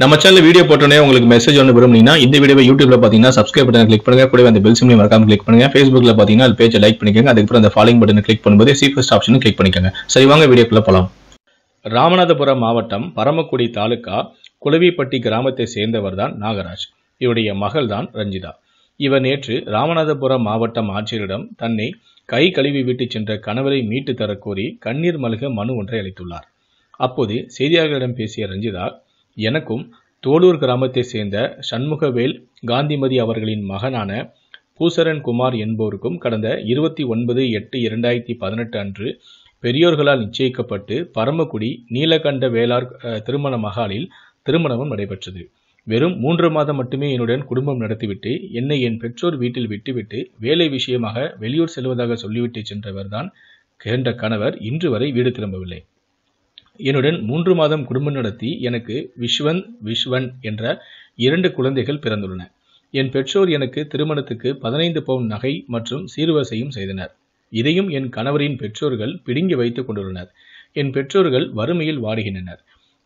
நம்ம channel video போட்டோன்னே உங்களுக்கு மெசேஜ் ஒன்று விரும்புனீங்கன்னா இந்த வீடியோ யூடியூப்ல பார்த்தீங்கன்னா சப்ஸ்கிரைப் பட்டன் கிளிக் பண்ணுங்க கூட அந்த பெல் சிம்லையும் மறக்காம கிளிக் பண்ணுங்க ஃபேஸ்புக்ல பார்த்தீங்கன்னா அது பேஜை லைக் பண்ணிக்கோங்க அதுக்கப்புறம் அந்த ஃபாலோயிங் பட்டன் கிளிக் பண்ணும்போது சீஃபஸ்ட் ஆப்ஷனும் கிளிக் பண்ணிக்கோங்க சரி வாங்க வீடியோக்குள்ள போகலாம் ராமநாதபுரம் மாவட்டம் பரமக்குடி தாலுக்கா குளவிப்பட்டி கிராமத்தை சேர்ந்தவர் தான் நாகராஜ் இவருடைய மகள் தான் ரஞ்சிதா இவர் நேற்று ராமநாதபுரம் மாவட்டம் ஆட்சியரிடம் தன்னை கை கழுவி விட்டு சென்ற கணவரை மீட்டு தரக்கோரி கண்ணீர் மல்க மனு ஒன்றை அளித்துள்ளார் அப்போது செய்தியாளர்களிடம் பேசிய ரஞ்சிதா எனக்கும் தோளூர் கிராமத்தை சேர்ந்த சண்முகவேல் காந்திமதி அவர்களின் மகனான பூசரன் குமார் என்போருக்கும் கடந்த இருபத்தி ஒன்பது எட்டு இரண்டாயிரத்தி பதினெட்டு அன்று பெரியோர்களால் நிச்சயிக்கப்பட்டு பரமக்குடி நீலகண்ட வேளார் திருமண மகாலில் திருமணமும் நடைபெற்றது வெறும் மூன்று மாதம் மட்டுமே என்னுடன் குடும்பம் நடத்திவிட்டு என்னை என் பெற்றோர் வீட்டில் விட்டுவிட்டு வேலை விஷயமாக வெளியூர் செல்வதாக சொல்லிவிட்டு சென்றவர்தான் கேண்ட கணவர் இன்று வரை வீடு திரும்பவில்லை என்னுடன் மூன்று மாதம் குடும்பம் நடத்தி எனக்கு விஷ்வன் விஷ்வன் என்ற இரண்டு குழந்தைகள் பிறந்துள்ளன என் பெற்றோர் எனக்கு திருமணத்துக்கு பதினைந்து பவுன் நகை மற்றும் சீர்வரிசையும் செய்தனர் இதையும் என் கணவரின் பெற்றோர்கள் பிடுங்கி வைத்துக் கொண்டுள்ளனர் என் பெற்றோர்கள் வறுமையில் வாடுகின்றனர்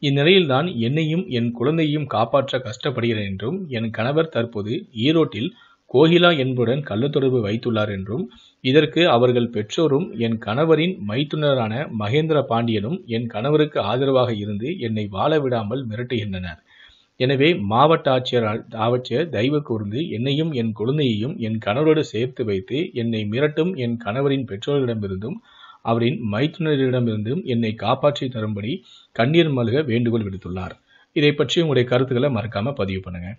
இந்நிலையில்தான் என்னையும் என் குழந்தையையும் காப்பாற்ற கஷ்டப்படுகிறேன் என்றும் என் கணவர் தற்போது ஈரோட்டில் கோகிலா என்புடன் கள்ளத்தொடர்பு வைத்துள்ளார் என்றும் இதற்கு அவர்கள் பெற்றோரும் என் கணவரின் மைத்துனரான மகேந்திர பாண்டியனும் என் கணவருக்கு ஆதரவாக இருந்து என்னை வாழ விடாமல் மிரட்டுகின்றனர் எனவே மாவட்ட ஆட்சியர் ஆவற்ற தயவு கூர்ந்து என்னையும் என் குழந்தையையும் என் கணவரோடு சேர்த்து வைத்து என்னை மிரட்டும் என் கணவரின் பெற்றோரிடமிருந்தும் அவரின் மைத்துனரிடமிருந்தும் என்னை காப்பாற்றி தரும்படி கண்ணீர் மல்க வேண்டுகோள் விடுத்துள்ளார் இதை பற்றி உங்களுடைய கருத்துக்களை மறக்காம பதிவு பண்ணுங்க